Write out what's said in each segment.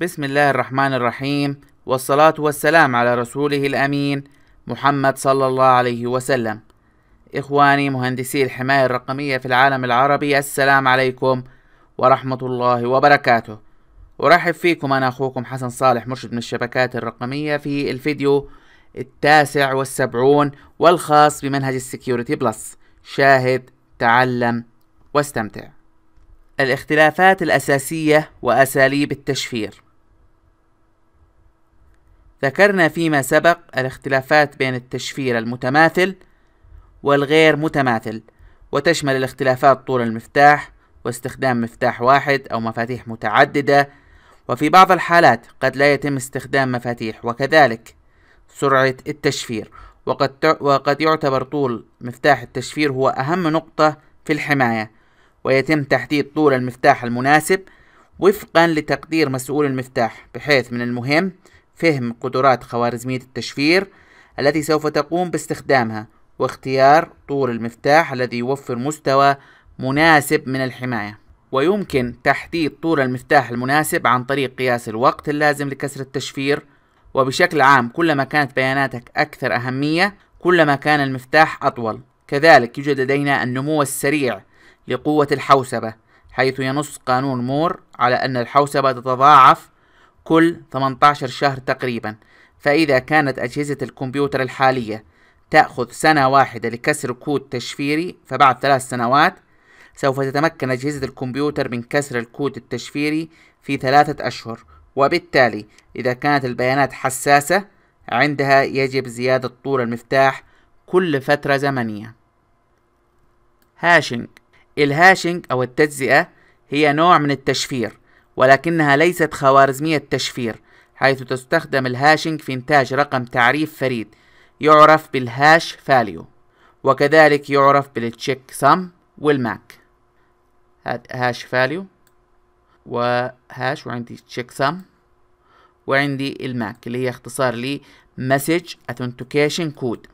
بسم الله الرحمن الرحيم والصلاة والسلام على رسوله الأمين محمد صلى الله عليه وسلم إخواني مهندسي الحماية الرقمية في العالم العربي السلام عليكم ورحمة الله وبركاته أرحب فيكم أنا أخوكم حسن صالح مرشد من الشبكات الرقمية في الفيديو التاسع والسبعون والخاص بمنهج السكيورتي بلس شاهد تعلم واستمتع الاختلافات الأساسية وأساليب التشفير ذكرنا فيما سبق الاختلافات بين التشفير المتماثل والغير متماثل وتشمل الاختلافات طول المفتاح واستخدام مفتاح واحد أو مفاتيح متعددة وفي بعض الحالات قد لا يتم استخدام مفاتيح وكذلك سرعة التشفير وقد, وقد يعتبر طول مفتاح التشفير هو أهم نقطة في الحماية ويتم تحديد طول المفتاح المناسب وفقا لتقدير مسؤول المفتاح بحيث من المهم فهم قدرات خوارزمية التشفير التي سوف تقوم باستخدامها واختيار طول المفتاح الذي يوفر مستوى مناسب من الحماية ويمكن تحديد طول المفتاح المناسب عن طريق قياس الوقت اللازم لكسر التشفير وبشكل عام كلما كانت بياناتك أكثر أهمية كلما كان المفتاح أطول كذلك يوجد لدينا النمو السريع لقوة الحوسبة حيث ينص قانون مور على أن الحوسبة تتضاعف كل 18 شهر تقريبا فإذا كانت أجهزة الكمبيوتر الحالية تأخذ سنة واحدة لكسر كود تشفيري فبعد ثلاث سنوات سوف تتمكن أجهزة الكمبيوتر من كسر الكود التشفيري في ثلاثة أشهر وبالتالي إذا كانت البيانات حساسة عندها يجب زيادة طول المفتاح كل فترة زمنية هاشينج الهاشينج أو التجزئة هي نوع من التشفير ولكنها ليست خوارزمية تشفير حيث تستخدم الهاشينج في إنتاج رقم تعريف فريد يعرف بالهاش فاليو وكذلك يعرف بالتشيك سم والماك هاش فاليو وهاش وعندي تشيك سم وعندي الماك اللي هي اختصار لي مسج اثنتيكيشن كود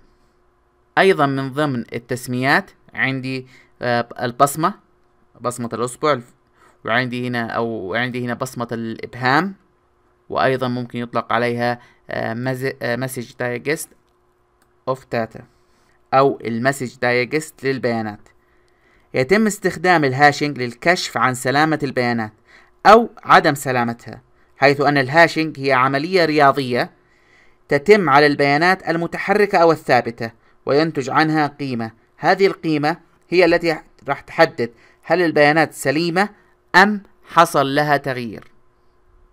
ايضا من ضمن التسميات عندي آه، البصمه بصمه الاصبع وعندي هنا أو عندي هنا بصمة الإبهام وأيضا ممكن يطلق عليها مسج دايجست اوف داتا أو المسج دايجست للبيانات يتم استخدام الهاشينج للكشف عن سلامة البيانات أو عدم سلامتها حيث أن الهاشينج هي عملية رياضية تتم على البيانات المتحركة أو الثابتة وينتج عنها قيمة هذه القيمة هي التي راح تحدد هل البيانات سليمة أم حصل لها تغيير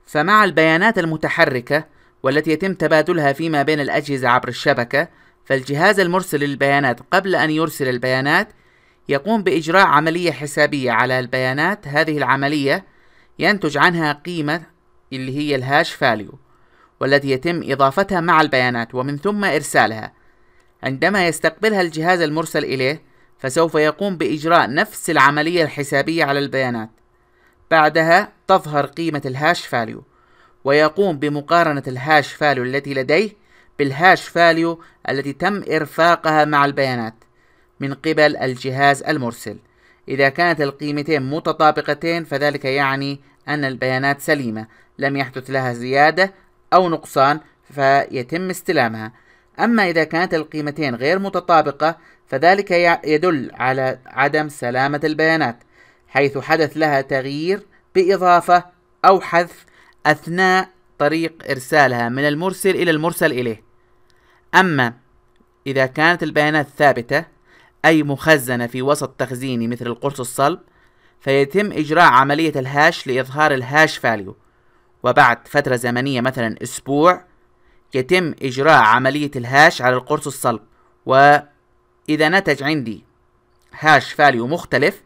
فمع البيانات المتحركة والتي يتم تبادلها فيما بين الأجهزة عبر الشبكة فالجهاز المرسل للبيانات قبل أن يرسل البيانات يقوم بإجراء عملية حسابية على البيانات هذه العملية ينتج عنها قيمة اللي هي الهاش فاليو والتي يتم إضافتها مع البيانات ومن ثم إرسالها عندما يستقبلها الجهاز المرسل إليه فسوف يقوم بإجراء نفس العملية الحسابية على البيانات بعدها تظهر قيمة الهاش فاليو ويقوم بمقارنة الهاش فاليو التي لديه بالهاش فاليو التي تم إرفاقها مع البيانات من قبل الجهاز المرسل إذا كانت القيمتين متطابقتين فذلك يعني أن البيانات سليمة لم يحدث لها زيادة أو نقصان فيتم استلامها أما إذا كانت القيمتين غير متطابقة فذلك يدل على عدم سلامة البيانات حيث حدث لها تغيير بإضافة أو حذف أثناء طريق إرسالها من المرسل إلى المرسل إليه أما إذا كانت البيانات ثابتة أي مخزنة في وسط تخزيني مثل القرص الصلب فيتم إجراء عملية الهاش لإظهار الهاش فاليو وبعد فترة زمنية مثلا أسبوع يتم إجراء عملية الهاش على القرص الصلب وإذا نتج عندي هاش فاليو مختلف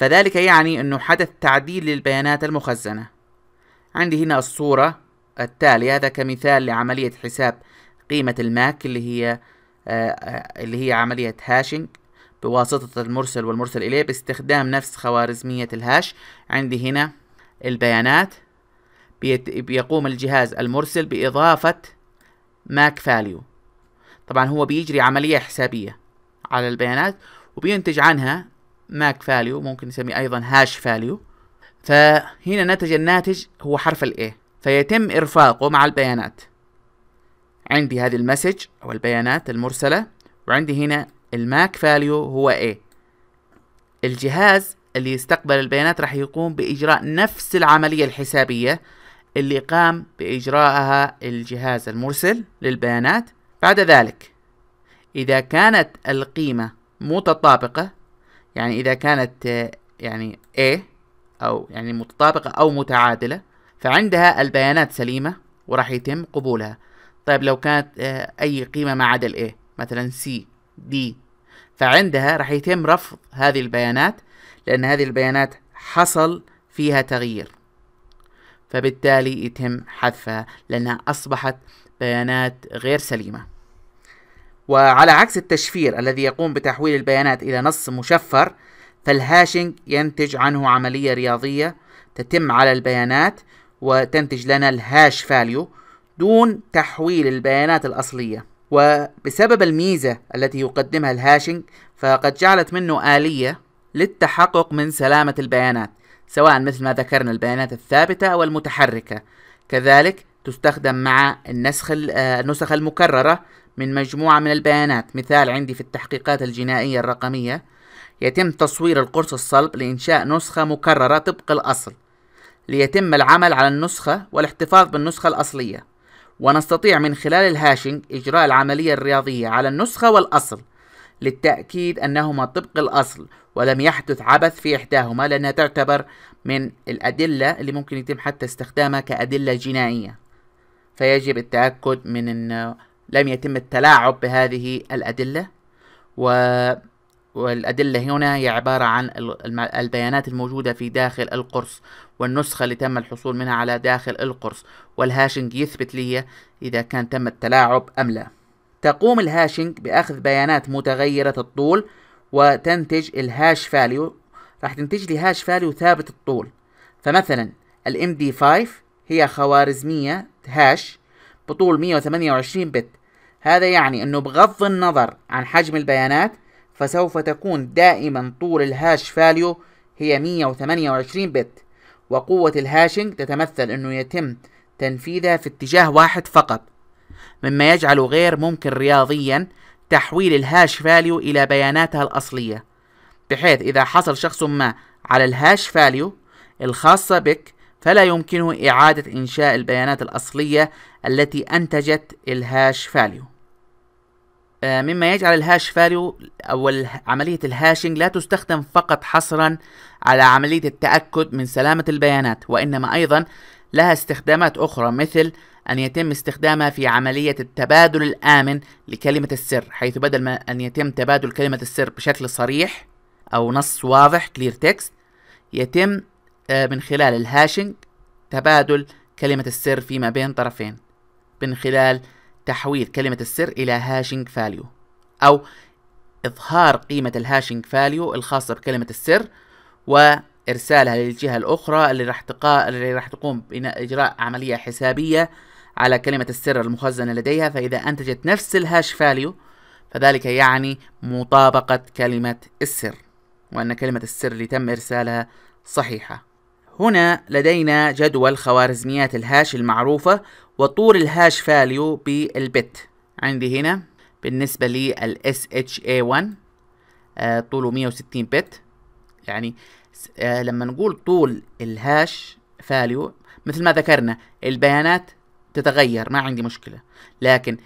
فذلك يعني أنه حدث تعديل للبيانات المخزنة عندي هنا الصورة التالية هذا كمثال لعملية حساب قيمة الماك اللي هي آه، آه، اللي هي عملية هاشنج بواسطة المرسل والمرسل إليه باستخدام نفس خوارزمية الهاش عندي هنا البيانات بيقوم الجهاز المرسل بإضافة ماك فاليو طبعا هو بيجري عملية حسابية على البيانات وبينتج عنها ماك فاليو ممكن نسميه ايضا هاش فاليو فهنا نتج الناتج هو حرف الاي فيتم ارفاقه مع البيانات عندي هذه المسج او البيانات المرسله وعندي هنا الماك فاليو هو A الجهاز اللي يستقبل البيانات راح يقوم بإجراء نفس العملية الحسابية اللي قام بإجراءها الجهاز المرسل للبيانات بعد ذلك إذا كانت القيمة متطابقة يعني إذا كانت يعني A أو يعني متطابقة أو متعادلة فعندها البيانات سليمة وراح يتم قبولها طيب لو كانت آه، أي قيمة ما عدا ال A مثلا C D فعندها راح يتم رفض هذه البيانات لأن هذه البيانات حصل فيها تغيير فبالتالي يتم حذفها لأنها أصبحت بيانات غير سليمة وعلى عكس التشفير الذي يقوم بتحويل البيانات إلى نص مشفر فالهاشنج ينتج عنه عملية رياضية تتم على البيانات وتنتج لنا الهاش فاليو دون تحويل البيانات الأصلية وبسبب الميزة التي يقدمها الهاشنج فقد جعلت منه آلية للتحقق من سلامة البيانات سواء مثل ما ذكرنا البيانات الثابتة أو المتحركة كذلك تستخدم مع النسخ آه، النسخ المكررة من مجموعة من البيانات مثال عندي في التحقيقات الجنائية الرقمية يتم تصوير القرص الصلب لإنشاء نسخة مكررة طبق الأصل ليتم العمل على النسخة والاحتفاظ بالنسخة الأصلية ونستطيع من خلال الهاشنج إجراء العملية الرياضية على النسخة والأصل للتأكيد أنهما طبق الأصل ولم يحدث عبث في إحداهما لأنها تعتبر من الأدلة اللي ممكن يتم حتى استخدامها كأدلة جنائية فيجب التأكد من أنه لم يتم التلاعب بهذه الأدلة و والأدلة هنا هي عبارة عن البيانات الموجودة في داخل القرص والنسخة اللي تم الحصول منها على داخل القرص والهاشنج يثبت لي إذا كان تم التلاعب أم لا تقوم الهاشنج بأخذ بيانات متغيرة الطول وتنتج الهاش فاليو راح تنتج لي هاش فاليو ثابت الطول فمثلا الام دي 5 هي خوارزمية هاش بطول 128 بت هذا يعني أنه بغض النظر عن حجم البيانات فسوف تكون دائما طول الهاش فاليو هي 128 بت وقوة الهاشنج تتمثل أنه يتم تنفيذها في اتجاه واحد فقط مما يجعله غير ممكن رياضيا تحويل الهاش فاليو إلى بياناتها الأصلية بحيث إذا حصل شخص ما على الهاش فاليو الخاصة بك فلا يمكنه إعادة إنشاء البيانات الأصلية التي أنتجت الهاش فاليو آه، مما يجعل الهاش فاليو أو عملية الهاشنج لا تستخدم فقط حصرا على عملية التأكد من سلامة البيانات وإنما أيضا لها استخدامات أخرى مثل أن يتم استخدامها في عملية التبادل الآمن لكلمة السر حيث بدل ما أن يتم تبادل كلمة السر بشكل صريح أو نص واضح clear text يتم آه، من خلال الهاشنج تبادل كلمة السر فيما بين طرفين من خلال تحويل كلمة السر إلى هاشنج فاليو أو إظهار قيمة الهاشنج فاليو الخاصة بكلمة السر وإرسالها للجهة الأخرى اللي راح تقا... اللي راح تقوم بإجراء عملية حسابية على كلمة السر المخزنة لديها فإذا أنتجت نفس الهاش فاليو فذلك يعني مطابقة كلمة السر وأن كلمة السر اللي تم إرسالها صحيحة هنا لدينا جدول خوارزميات الهاش المعروفة وطول الهاش فاليو بالبت عندي هنا بالنسبة لل SHA1 آه، طوله 160 بت يعني آه، لما نقول طول الهاش فاليو مثل ما ذكرنا البيانات تتغير ما عندي مشكلة لكن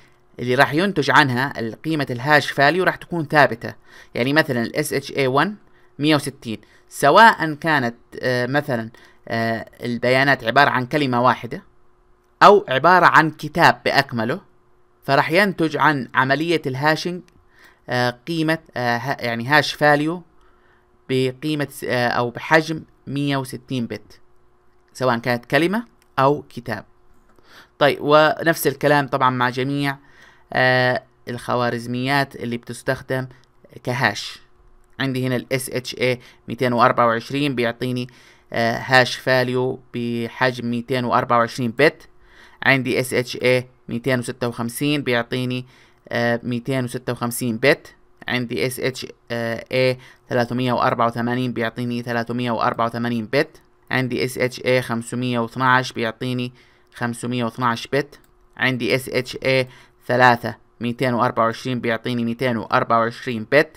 اللي راح ينتج عنها قيمة الهاش فاليو راح تكون ثابتة يعني مثلا ال SHA1 160 سواء كانت آه، مثلا آه، البيانات عبارة عن كلمة واحدة أو عبارة عن كتاب بأكمله فراح ينتج عن عملية الهاشنج آه، قيمة يعني هاش فاليو بقيمة أو بحجم 160 بت سواء كانت كلمة أو كتاب طيب ونفس الكلام طبعا مع جميع الخوارزميات اللي بتستخدم كهاش عندي هنا ال SHA 224 بيعطيني هاش آه، فاليو بحجم 224 بت عندي SHA 256 بيعطيني 256 آه، بت عندي SHA 384 بيعطيني 384 بت عندي SHA 512 بيعطيني 512 بت عندي SHA 3 224 بيعطيني 224 بت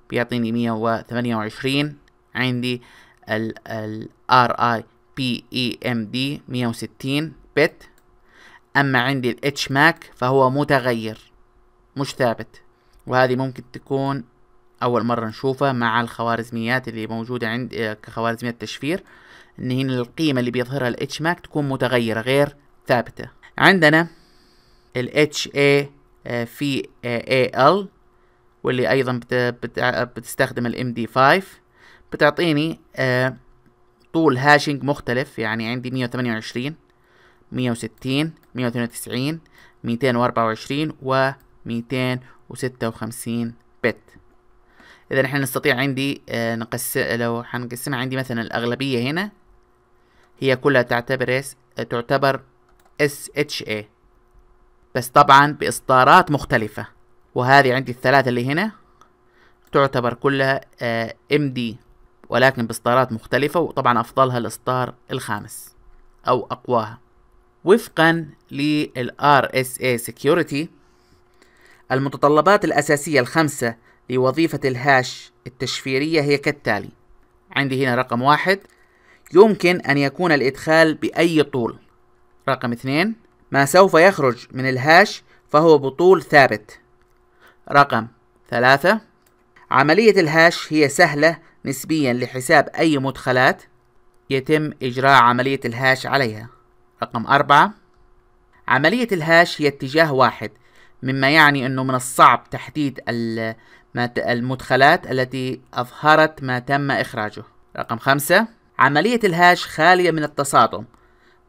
بيعطيني 128 عندي ال ال ار اي بي اي ام دي 160 بت اما عندي الاتش ماك فهو متغير مش ثابت وهذه ممكن تكون اول مره نشوفها مع الخوارزميات اللي موجوده عند كخوارزميات تشفير ان هنا القيمه اللي بيظهرها الاتش ماك تكون متغيره غير ثابته عندنا ال اي في ال واللي ايضا بت... بت... بتستخدم الام دي 5 بتعطيني آه طول هاشينج مختلف يعني عندي 128 160 192 224 و 256 بت اذا احنا نستطيع عندي آه نقس لو حنقسمها عندي مثلا الاغلبيه هنا هي كلها تعتبر اس تعتبر اس اتش اي بس طبعا باصدارات مختلفه وهذه عندي الثلاثة اللي هنا تعتبر كلها ام آه، دي ولكن بإصدارات مختلفة وطبعا أفضلها الإصدار الخامس أو أقواها وفقا لل RSA إيه Security المتطلبات الأساسية الخمسة لوظيفة الهاش التشفيرية هي كالتالي عندي هنا رقم واحد يمكن أن يكون الإدخال بأي طول رقم اثنين ما سوف يخرج من الهاش فهو بطول ثابت رقم ثلاثة عملية الهاش هي سهلة نسبيا لحساب أي مدخلات يتم إجراء عملية الهاش عليها رقم أربعة عملية الهاش هي اتجاه واحد مما يعني أنه من الصعب تحديد المدخلات التي أظهرت ما تم إخراجه رقم خمسة عملية الهاش خالية من التصادم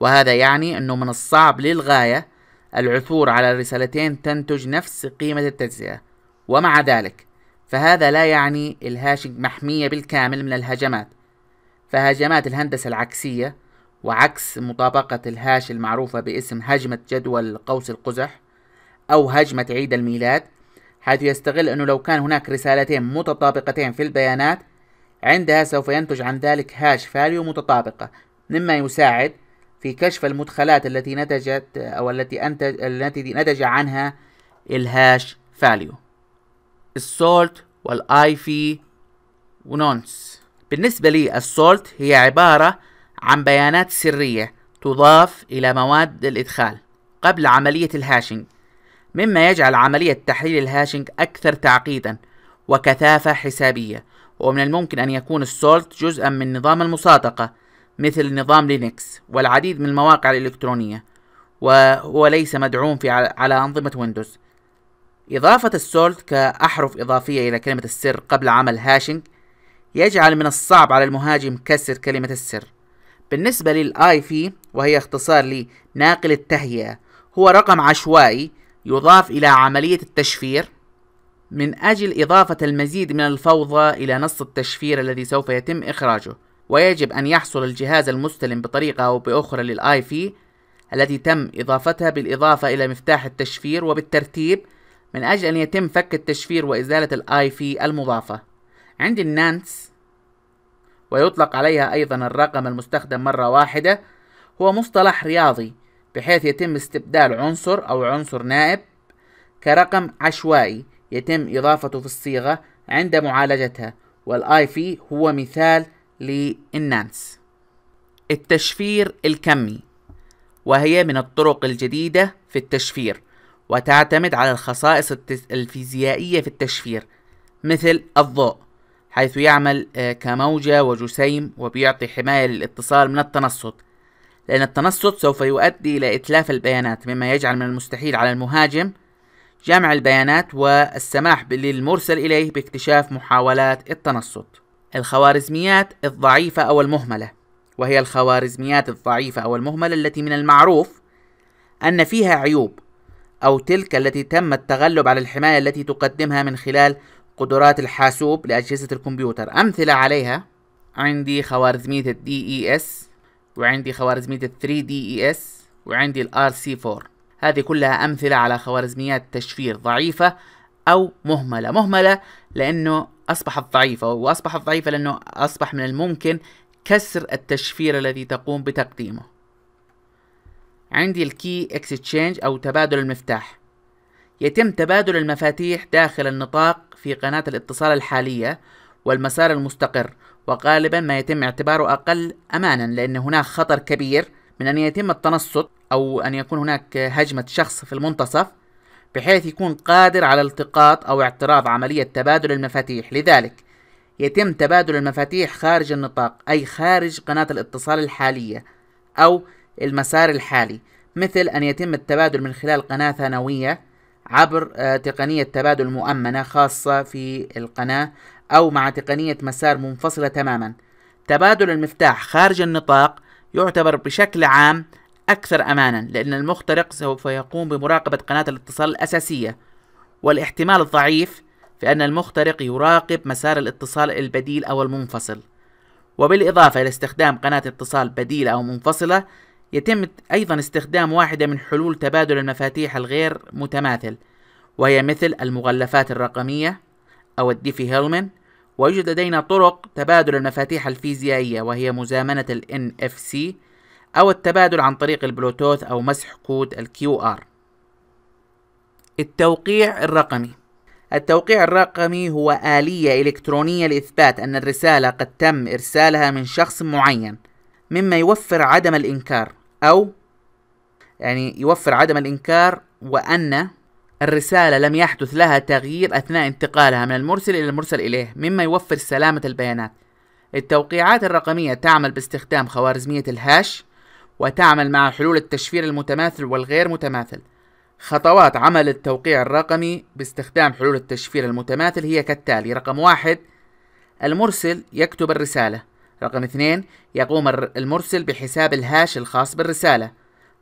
وهذا يعني أنه من الصعب للغاية العثور على رسالتين تنتج نفس قيمة التجزئة ومع ذلك فهذا لا يعني الهاشنج محمية بالكامل من الهجمات فهجمات الهندسة العكسية وعكس مطابقة الهاش المعروفة باسم هجمة جدول قوس القزح أو هجمة عيد الميلاد حيث يستغل أنه لو كان هناك رسالتين متطابقتين في البيانات عندها سوف ينتج عن ذلك هاش فاليو متطابقة مما يساعد في كشف المدخلات التي نتجت أو التي أنتج التي نتج عنها الهاش فاليو السولت والاي في ونونس بالنسبة لي السولت هي عبارة عن بيانات سرية تضاف إلى مواد الإدخال قبل عملية الهاشنج مما يجعل عملية تحليل الهاشنج أكثر تعقيدا وكثافة حسابية ومن الممكن أن يكون السولت جزءا من نظام المصادقة مثل نظام لينكس والعديد من المواقع الإلكترونية وهو ليس مدعوم في على أنظمة ويندوز إضافة السولت كأحرف إضافية إلى كلمة السر قبل عمل هاشنج يجعل من الصعب على المهاجم كسر كلمة السر بالنسبة للآي في وهي اختصار لناقل التهيئة هو رقم عشوائي يضاف إلى عملية التشفير من أجل إضافة المزيد من الفوضى إلى نص التشفير الذي سوف يتم إخراجه ويجب أن يحصل الجهاز المستلم بطريقة أو بأخرى للآي في التي تم إضافتها بالإضافة إلى مفتاح التشفير وبالترتيب من أجل أن يتم فك التشفير وإزالة الآي في المضافة عند النانس ويطلق عليها أيضا الرقم المستخدم مرة واحدة هو مصطلح رياضي بحيث يتم استبدال عنصر أو عنصر نائب كرقم عشوائي يتم إضافته في الصيغة عند معالجتها والآي في هو مثال للناس التشفير الكمي وهي من الطرق الجديدة في التشفير وتعتمد على الخصائص الفيزيائية في التشفير مثل الضوء حيث يعمل آه، كموجة وجسيم وبيعطي حماية للاتصال من التنصت لأن التنصت سوف يؤدي إلى إتلاف البيانات مما يجعل من المستحيل على المهاجم جمع البيانات والسماح للمرسل إليه باكتشاف محاولات التنصت الخوارزميات الضعيفة أو المهملة وهي الخوارزميات الضعيفة أو المهملة التي من المعروف أن فيها عيوب أو تلك التي تم التغلب على الحماية التي تقدمها من خلال قدرات الحاسوب لأجهزة الكمبيوتر أمثلة عليها عندي خوارزمية الـ DES وعندي خوارزمية الـ 3DES وعندي الـ RC4 هذه كلها أمثلة على خوارزميات تشفير ضعيفة أو مهملة مهملة لأنه أصبحت ضعيفة وأصبحت ضعيفة لأنه أصبح من الممكن كسر التشفير الذي تقوم بتقديمه عندي الكي اكستشينج أو تبادل المفتاح يتم تبادل المفاتيح داخل النطاق في قناة الاتصال الحالية والمسار المستقر وغالبا ما يتم اعتباره أقل أمانا لأن هناك خطر كبير من أن يتم التنصت أو أن يكون هناك هجمة شخص في المنتصف بحيث يكون قادر على التقاط أو اعتراض عملية تبادل المفاتيح لذلك يتم تبادل المفاتيح خارج النطاق أي خارج قناة الاتصال الحالية أو المسار الحالي مثل أن يتم التبادل من خلال قناة ثانوية عبر آه، تقنية تبادل مؤمنة خاصة في القناة أو مع تقنية مسار منفصلة تماما تبادل المفتاح خارج النطاق يعتبر بشكل عام أكثر أمانا لأن المخترق سوف يقوم بمراقبة قناة الاتصال الأساسية والاحتمال الضعيف في أن المخترق يراقب مسار الاتصال البديل أو المنفصل وبالإضافة إلى استخدام قناة اتصال بديلة أو منفصلة يتم أيضا استخدام واحدة من حلول تبادل المفاتيح الغير متماثل وهي مثل المغلفات الرقمية أو الديفي هيلمن ويوجد لدينا طرق تبادل المفاتيح الفيزيائية وهي مزامنة الـ NFC أو التبادل عن طريق البلوتوث أو مسح كود ال QR التوقيع الرقمي التوقيع الرقمي هو آلية إلكترونية لإثبات أن الرسالة قد تم إرسالها من شخص معين مما يوفر عدم الإنكار أو يعني يوفر عدم الإنكار وأن الرسالة لم يحدث لها تغيير أثناء انتقالها من المرسل إلى المرسل إليه مما يوفر سلامة البيانات التوقيعات الرقمية تعمل باستخدام خوارزمية الهاش وتعمل مع حلول التشفير المتماثل والغير متماثل خطوات عمل التوقيع الرقمي باستخدام حلول التشفير المتماثل هي كالتالي رقم واحد المرسل يكتب الرسالة رقم اثنين يقوم المرسل بحساب الهاش الخاص بالرسالة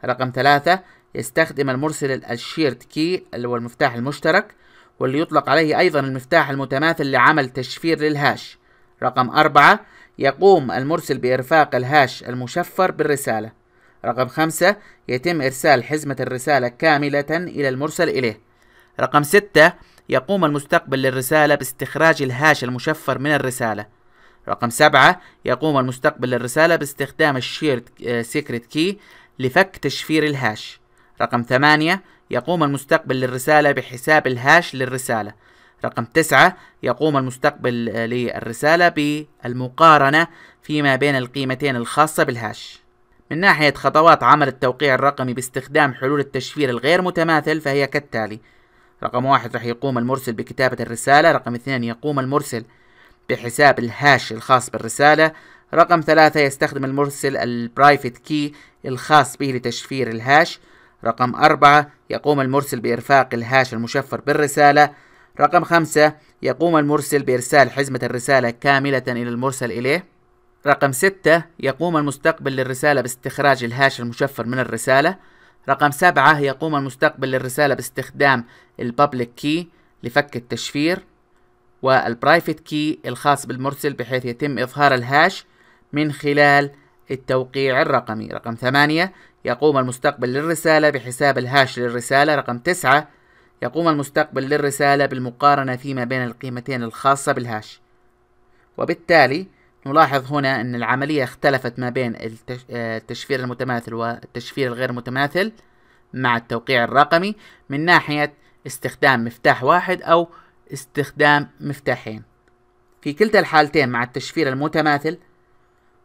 رقم ثلاثة يستخدم المرسل الشيرت كي اللي هو المفتاح المشترك واللي يطلق عليه أيضا المفتاح المتماثل لعمل تشفير للهاش رقم أربعة يقوم المرسل بإرفاق الهاش المشفر بالرسالة رقم خمسة يتم إرسال حزمة الرسالة كاملة إلى المرسل إليه رقم ستة يقوم المستقبل للرسالة باستخراج الهاش المشفر من الرسالة رقم سبعة يقوم المستقبل للرسالة باستخدام الشيرد سيكريت آه، كي لفك تشفير الهاش رقم ثمانية يقوم المستقبل للرسالة بحساب الهاش للرسالة رقم تسعة يقوم المستقبل آه، للرسالة بالمقارنة فيما بين القيمتين الخاصة بالهاش من ناحية خطوات عمل التوقيع الرقمي باستخدام حلول التشفير الغير متماثل فهي كالتالي رقم واحد راح يقوم المرسل بكتابة الرسالة رقم اثنين يقوم المرسل بحساب الهاش الخاص بالرسالة رقم ثلاثة يستخدم المرسل البرايفت كي الخاص به لتشفير الهاش رقم أربعة يقوم المرسل بإرفاق الهاش المشفر بالرسالة رقم خمسة يقوم المرسل بإرسال حزمة الرسالة كاملة إلى المرسل إليه رقم 6 يقوم المستقبل للرسالة باستخراج الهاش المشفر من الرسالة رقم 7 يقوم المستقبل للرسالة باستخدام البابليك كي لفك التشفير والبرايفت كي الخاص بالمرسل بحيث يتم إظهار الهاش من خلال التوقيع الرقمي رقم 8 يقوم المستقبل للرسالة بحساب الهاش للرسالة رقم 9 يقوم المستقبل للرسالة بالمقارنة فيما بين القيمتين الخاصة بالهاش وبالتالي نلاحظ هنا أن العملية اختلفت ما بين التشفير المتماثل والتشفير الغير متماثل مع التوقيع الرقمي من ناحية استخدام مفتاح واحد أو استخدام مفتاحين في كلتا الحالتين مع التشفير المتماثل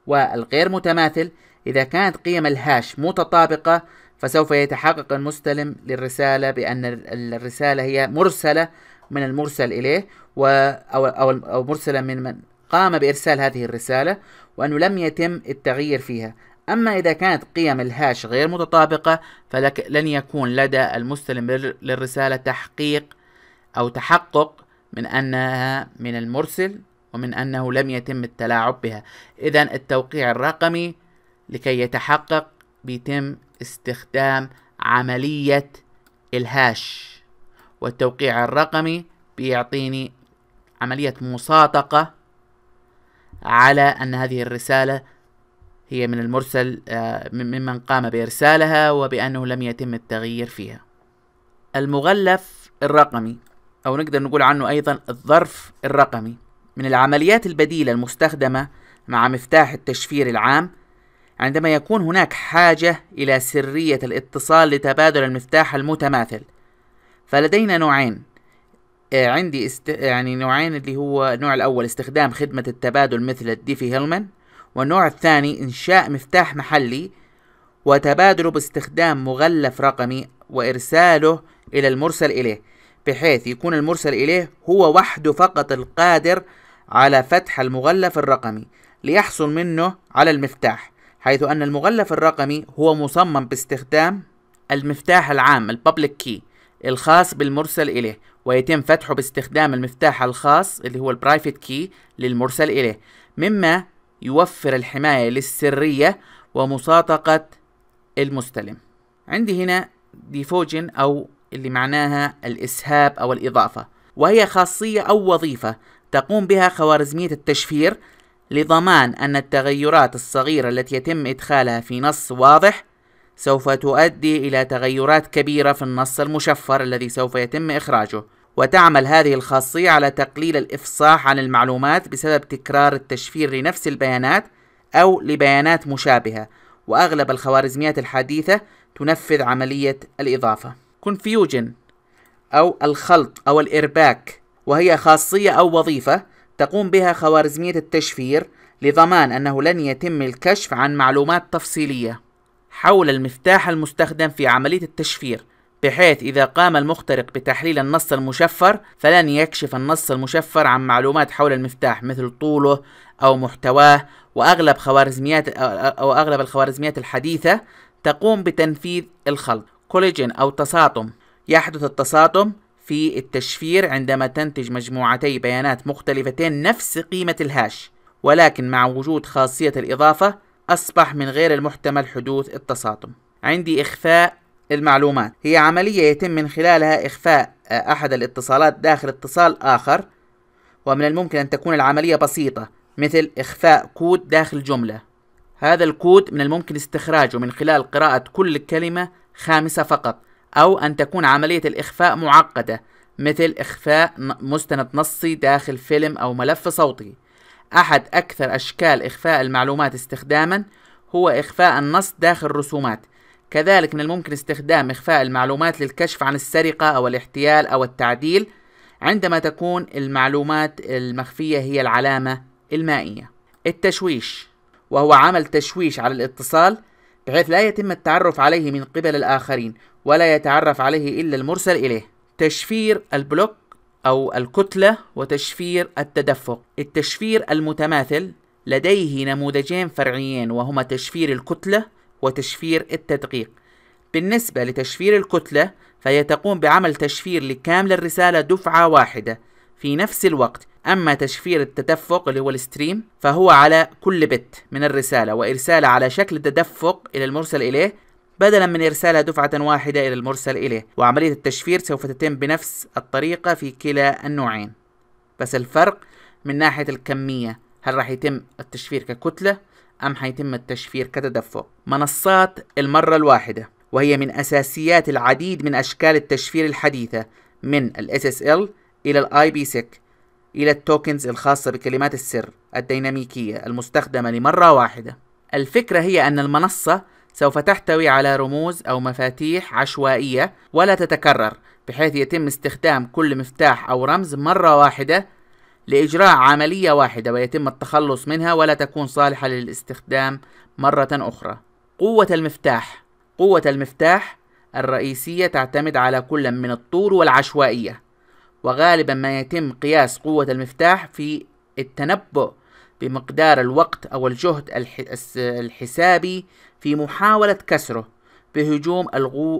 والغير متماثل إذا كانت قيم الهاش متطابقة فسوف يتحقق المستلم للرسالة بأن الرسالة هي مرسلة من المرسل إليه أو, أو, أو مرسلة من, من قام بإرسال هذه الرسالة وأنه لم يتم التغيير فيها أما إذا كانت قيم الهاش غير متطابقة فلن يكون لدى المستلم للرسالة تحقيق أو تحقق من أنها من المرسل ومن أنه لم يتم التلاعب بها إذا التوقيع الرقمي لكي يتحقق بيتم استخدام عملية الهاش والتوقيع الرقمي بيعطيني عملية مساطقة على أن هذه الرسالة هي من المرسل آه، ممن قام بإرسالها وبأنه لم يتم التغيير فيها المغلف الرقمي أو نقدر نقول عنه أيضا الظرف الرقمي من العمليات البديلة المستخدمة مع مفتاح التشفير العام عندما يكون هناك حاجة إلى سرية الاتصال لتبادل المفتاح المتماثل فلدينا نوعين آه، عندي است... يعني نوعين اللي هو النوع الأول استخدام خدمة التبادل مثل الديفي هيلمان والنوع الثاني إنشاء مفتاح محلي وتبادله باستخدام مغلف رقمي وإرساله إلى المرسل إليه بحيث يكون المرسل إليه هو وحده فقط القادر على فتح المغلف الرقمي ليحصل منه على المفتاح حيث أن المغلف الرقمي هو مصمم باستخدام المفتاح العام الببليك كي الخاص بالمرسل إليه ويتم فتحه باستخدام المفتاح الخاص اللي هو البرايفت كي للمرسل إليه مما يوفر الحماية للسرية ومصادقة المستلم عندي هنا ديفوجن أو اللي معناها الإسهاب أو الإضافة وهي خاصية أو وظيفة تقوم بها خوارزمية التشفير لضمان أن التغيرات الصغيرة التي يتم إدخالها في نص واضح سوف تؤدي إلى تغيرات كبيرة في النص المشفر الذي سوف يتم إخراجه وتعمل هذه الخاصية على تقليل الإفصاح عن المعلومات بسبب تكرار التشفير لنفس البيانات أو لبيانات مشابهة وأغلب الخوارزميات الحديثة تنفذ عملية الإضافة Confusion أو الخلط أو الإرباك وهي خاصية أو وظيفة تقوم بها خوارزمية التشفير لضمان أنه لن يتم الكشف عن معلومات تفصيلية حول المفتاح المستخدم في عملية التشفير بحيث إذا قام المخترق بتحليل النص المشفر فلن يكشف النص المشفر عن معلومات حول المفتاح مثل طوله أو محتواه وأغلب خوارزميات أو أغلب الخوارزميات الحديثة تقوم بتنفيذ الخلط كوليجين أو تصاطم يحدث التصاطم في التشفير عندما تنتج مجموعتي بيانات مختلفتين نفس قيمة الهاش ولكن مع وجود خاصية الإضافة أصبح من غير المحتمل حدوث التصاطم عندي إخفاء المعلومات هي عملية يتم من خلالها إخفاء آه، أحد الاتصالات داخل اتصال آخر ومن الممكن أن تكون العملية بسيطة مثل إخفاء كود داخل جملة هذا الكود من الممكن استخراجه من خلال قراءة كل كلمة خامسة فقط أو أن تكون عملية الإخفاء معقدة مثل إخفاء مستند نصي داخل فيلم أو ملف صوتي أحد أكثر أشكال إخفاء المعلومات استخداما هو إخفاء النص داخل رسومات كذلك من الممكن استخدام إخفاء المعلومات للكشف عن السرقة أو الاحتيال أو التعديل عندما تكون المعلومات المخفية هي العلامة المائية. التشويش وهو عمل تشويش على الاتصال بحيث لا يتم التعرف عليه من قبل الآخرين ولا يتعرف عليه إلا المرسل إليه. تشفير البلوك أو الكتلة وتشفير التدفق. التشفير المتماثل لديه نموذجين فرعيين وهما تشفير الكتلة وتشفير التدقيق بالنسبة لتشفير الكتلة فهي تقوم بعمل تشفير لكامل الرسالة دفعة واحدة في نفس الوقت أما تشفير التدفق اللي هو الستريم فهو على كل بت من الرسالة وإرسالها على شكل تدفق إلى المرسل إليه بدلا من إرسالها دفعة واحدة إلى المرسل إليه وعملية التشفير سوف تتم بنفس الطريقة في كلا النوعين بس الفرق من ناحية الكمية هل راح يتم التشفير ككتلة أم حيتم التشفير كتدفق منصات المرة الواحدة وهي من أساسيات العديد من أشكال التشفير الحديثة من ال SSL إلى الـ IPsec إلى التوكنز الخاصة بكلمات السر الديناميكية المستخدمة لمرة واحدة الفكرة هي أن المنصة سوف تحتوي على رموز أو مفاتيح عشوائية ولا تتكرر بحيث يتم استخدام كل مفتاح أو رمز مرة واحدة لإجراء عملية واحدة ويتم التخلص منها ولا تكون صالحة للاستخدام مرة أخرى. قوة المفتاح قوة المفتاح الرئيسية تعتمد على كل من الطول والعشوائية، وغالبا ما يتم قياس قوة المفتاح في التنبؤ بمقدار الوقت أو الجهد الحسابي في محاولة كسره بهجوم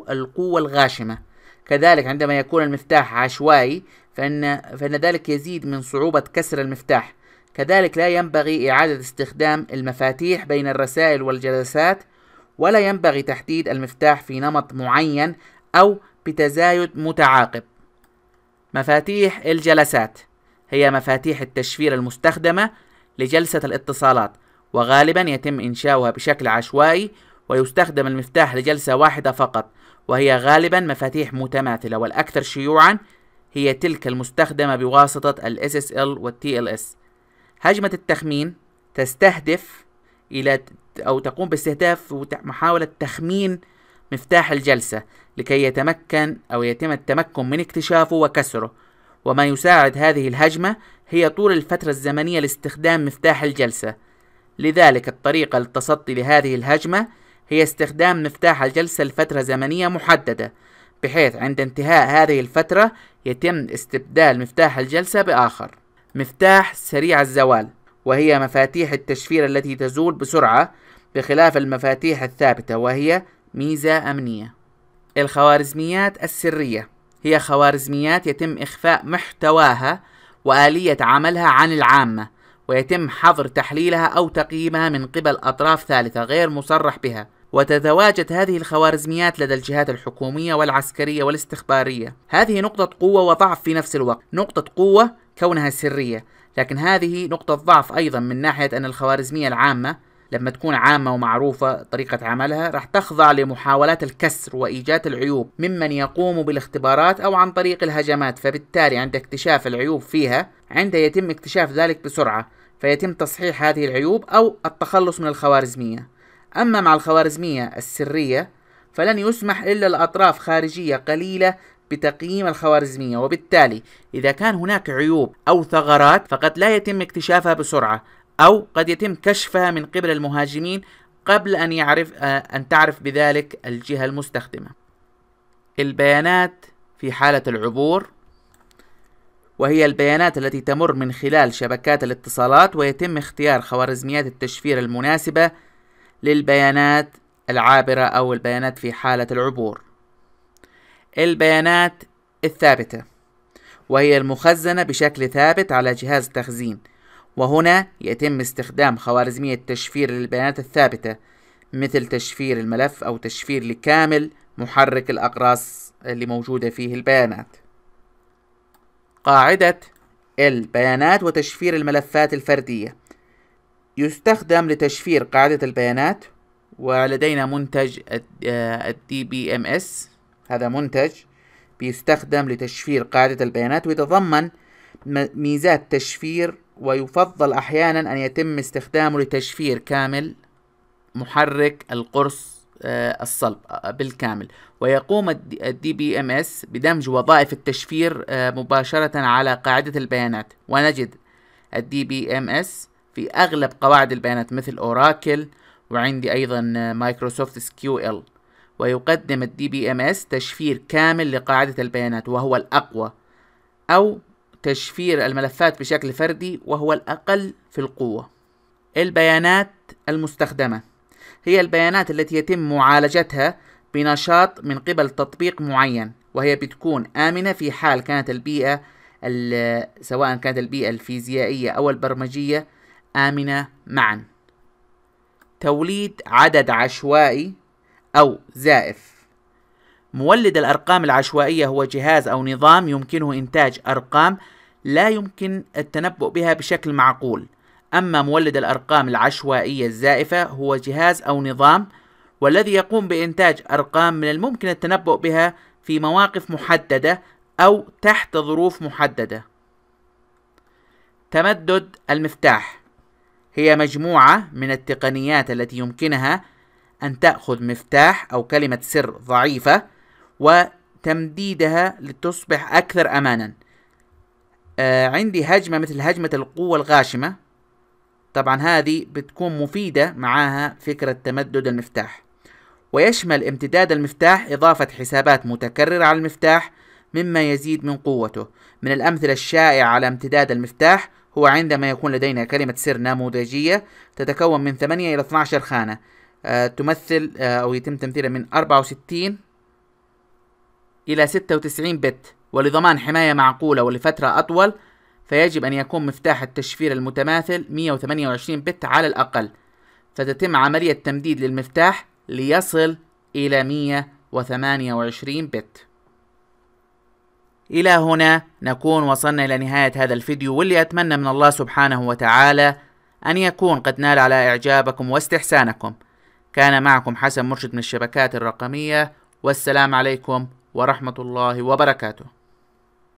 القوة الغاشمة. كذلك عندما يكون المفتاح عشوائي فإن, فإن ذلك يزيد من صعوبة كسر المفتاح كذلك لا ينبغي إعادة استخدام المفاتيح بين الرسائل والجلسات ولا ينبغي تحديد المفتاح في نمط معين أو بتزايد متعاقب مفاتيح الجلسات هي مفاتيح التشفير المستخدمة لجلسة الاتصالات وغالبا يتم إنشاؤها بشكل عشوائي ويستخدم المفتاح لجلسة واحدة فقط وهي غالبا مفاتيح متماثلة والأكثر شيوعا هي تلك المستخدمة بواسطة ال SSL وال TLS هجمة التخمين تستهدف إلى أو تقوم باستهداف ومحاولة تخمين مفتاح الجلسة لكي يتمكن أو يتم التمكن من اكتشافه وكسره وما يساعد هذه الهجمة هي طول الفترة الزمنية لاستخدام مفتاح الجلسة لذلك الطريقة للتصدي لهذه الهجمة هي استخدام مفتاح الجلسة لفترة زمنية محددة بحيث عند انتهاء هذه الفترة يتم استبدال مفتاح الجلسة بآخر مفتاح سريع الزوال وهي مفاتيح التشفير التي تزول بسرعة بخلاف المفاتيح الثابتة وهي ميزة أمنية الخوارزميات السرية هي خوارزميات يتم إخفاء محتواها وآلية عملها عن العامة ويتم حظر تحليلها أو تقييمها من قبل أطراف ثالثة غير مصرح بها وتتواجد هذه الخوارزميات لدى الجهات الحكومية والعسكرية والاستخبارية هذه نقطة قوة وضعف في نفس الوقت نقطة قوة كونها سرية لكن هذه نقطة ضعف أيضا من ناحية أن الخوارزمية العامة لما تكون عامة ومعروفة طريقة عملها راح تخضع لمحاولات الكسر وإيجاد العيوب ممن يقوم بالاختبارات أو عن طريق الهجمات فبالتالي عند اكتشاف العيوب فيها عند يتم اكتشاف ذلك بسرعة فيتم تصحيح هذه العيوب أو التخلص من الخوارزمية أما مع الخوارزمية السرية فلن يسمح إلا لأطراف خارجية قليلة بتقييم الخوارزمية وبالتالي إذا كان هناك عيوب أو ثغرات فقد لا يتم اكتشافها بسرعة أو قد يتم كشفها من قبل المهاجمين قبل أن يعرف آه، أن تعرف بذلك الجهة المستخدمة. البيانات في حالة العبور وهي البيانات التي تمر من خلال شبكات الاتصالات ويتم اختيار خوارزميات التشفير المناسبة للبيانات العابرة أو البيانات في حالة العبور البيانات الثابتة وهي المخزنة بشكل ثابت على جهاز التخزين وهنا يتم استخدام خوارزمية تشفير للبيانات الثابتة مثل تشفير الملف أو تشفير لكامل محرك الأقراص اللي موجودة فيه البيانات قاعدة البيانات وتشفير الملفات الفردية يستخدم لتشفير قاعدة البيانات ولدينا منتج ام آه، DBMS هذا منتج بيستخدم لتشفير قاعدة البيانات ويتضمن ميزات تشفير ويفضل أحيانا أن يتم استخدامه لتشفير كامل محرك القرص آه، الصلب آه، بالكامل ويقوم الدي بي ام اس بدمج وظائف التشفير مباشرة على قاعدة البيانات ونجد الدي بي ام اس في أغلب قواعد البيانات مثل أوراكل وعندي أيضا مايكروسوفت سكيو ال ويقدم الدي بي ام اس تشفير كامل لقاعدة البيانات وهو الأقوى أو تشفير الملفات بشكل فردي وهو الأقل في القوة البيانات المستخدمة هي البيانات التي يتم معالجتها بنشاط من قبل تطبيق معين وهي بتكون آمنة في حال كانت البيئة سواء كانت البيئة الفيزيائية أو البرمجية آمنة معا توليد عدد عشوائي أو زائف مولد الأرقام العشوائية هو جهاز أو نظام يمكنه إنتاج أرقام لا يمكن التنبؤ بها بشكل معقول أما مولد الأرقام العشوائية الزائفة هو جهاز أو نظام والذي يقوم بإنتاج أرقام من الممكن التنبؤ بها في مواقف محددة أو تحت ظروف محددة تمدد المفتاح هي مجموعة من التقنيات التي يمكنها أن تأخذ مفتاح أو كلمة سر ضعيفة وتمديدها لتصبح أكثر أمانا آه عندي هجمة مثل هجمة القوة الغاشمة طبعا هذه بتكون مفيدة معاها فكرة تمدد المفتاح ويشمل امتداد المفتاح إضافة حسابات متكررة على المفتاح مما يزيد من قوته من الأمثلة الشائعة على امتداد المفتاح هو عندما يكون لدينا كلمة سر نموذجية تتكون من 8 إلى 12 خانة آه تمثل آه، أو يتم تمثيلها من 64 إلى 96 بت ولضمان حماية معقولة ولفترة أطول فيجب أن يكون مفتاح التشفير المتماثل 128 بت على الأقل فتتم عملية تمديد للمفتاح ليصل إلى 128 بت إلى هنا نكون وصلنا إلى نهاية هذا الفيديو واللي أتمنى من الله سبحانه وتعالى أن يكون قد نال على إعجابكم واستحسانكم كان معكم حسن مرشد من الشبكات الرقمية والسلام عليكم ورحمة الله وبركاته